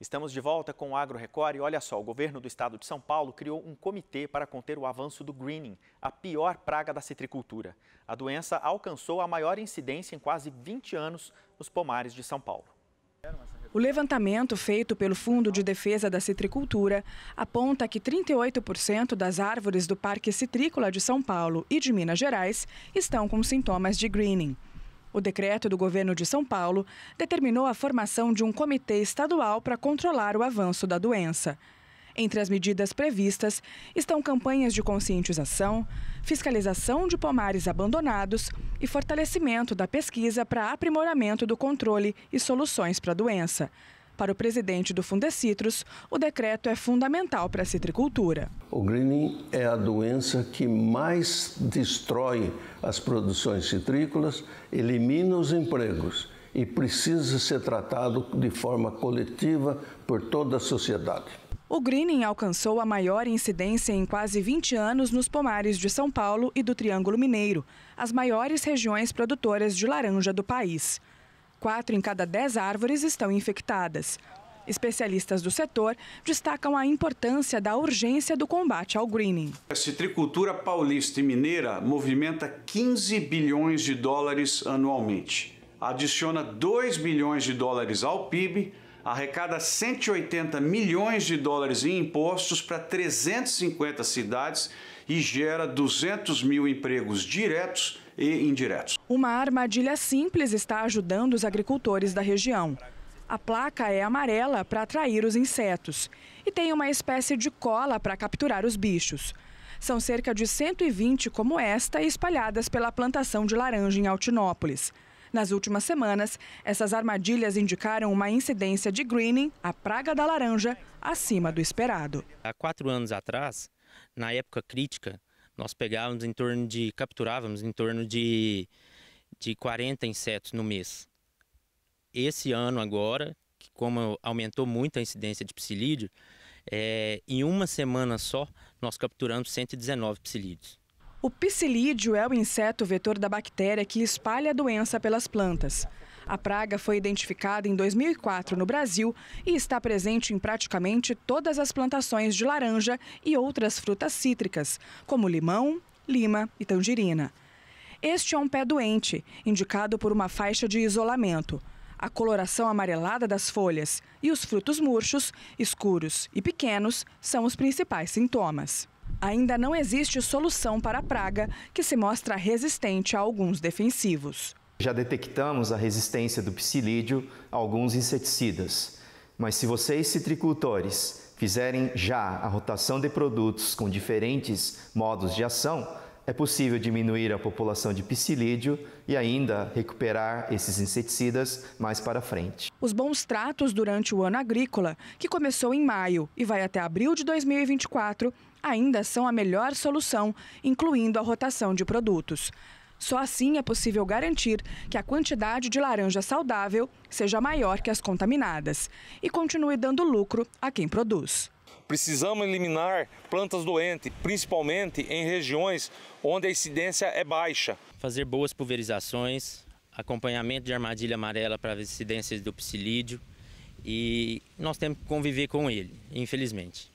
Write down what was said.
Estamos de volta com o Agro Record e olha só, o governo do estado de São Paulo criou um comitê para conter o avanço do greening, a pior praga da citricultura. A doença alcançou a maior incidência em quase 20 anos nos pomares de São Paulo. O levantamento feito pelo Fundo de Defesa da Citricultura aponta que 38% das árvores do Parque Citrícola de São Paulo e de Minas Gerais estão com sintomas de greening. O decreto do governo de São Paulo determinou a formação de um comitê estadual para controlar o avanço da doença. Entre as medidas previstas estão campanhas de conscientização, fiscalização de pomares abandonados e fortalecimento da pesquisa para aprimoramento do controle e soluções para a doença. Para o presidente do Fundecitrus, o decreto é fundamental para a citricultura. O greening é a doença que mais destrói as produções citrícolas, elimina os empregos e precisa ser tratado de forma coletiva por toda a sociedade. O greening alcançou a maior incidência em quase 20 anos nos pomares de São Paulo e do Triângulo Mineiro, as maiores regiões produtoras de laranja do país. Quatro em cada dez árvores estão infectadas. Especialistas do setor destacam a importância da urgência do combate ao greening. A citricultura paulista e mineira movimenta 15 bilhões de dólares anualmente. Adiciona 2 bilhões de dólares ao PIB, arrecada 180 milhões de dólares em impostos para 350 cidades e gera 200 mil empregos diretos e indiretos. Uma armadilha simples está ajudando os agricultores da região. A placa é amarela para atrair os insetos e tem uma espécie de cola para capturar os bichos. São cerca de 120 como esta espalhadas pela plantação de laranja em Altinópolis. Nas últimas semanas, essas armadilhas indicaram uma incidência de greening, a praga da laranja, acima do esperado. Há quatro anos atrás, na época crítica, nós pegávamos em torno de, capturávamos em torno de, de 40 insetos no mês. Esse ano agora, que como aumentou muito a incidência de psilídeo, é, em uma semana só nós capturamos 119 psilídeos. O psilídeo é o inseto vetor da bactéria que espalha a doença pelas plantas. A praga foi identificada em 2004 no Brasil e está presente em praticamente todas as plantações de laranja e outras frutas cítricas, como limão, lima e tangerina. Este é um pé doente, indicado por uma faixa de isolamento. A coloração amarelada das folhas e os frutos murchos, escuros e pequenos são os principais sintomas. Ainda não existe solução para a praga, que se mostra resistente a alguns defensivos. Já detectamos a resistência do psilídeo a alguns inseticidas, mas se vocês citricultores fizerem já a rotação de produtos com diferentes modos de ação, é possível diminuir a população de psilídeo e ainda recuperar esses inseticidas mais para frente. Os bons tratos durante o ano agrícola, que começou em maio e vai até abril de 2024, ainda são a melhor solução, incluindo a rotação de produtos. Só assim é possível garantir que a quantidade de laranja saudável seja maior que as contaminadas e continue dando lucro a quem produz. Precisamos eliminar plantas doentes, principalmente em regiões onde a incidência é baixa. Fazer boas pulverizações, acompanhamento de armadilha amarela para as incidências do psilídeo e nós temos que conviver com ele, infelizmente.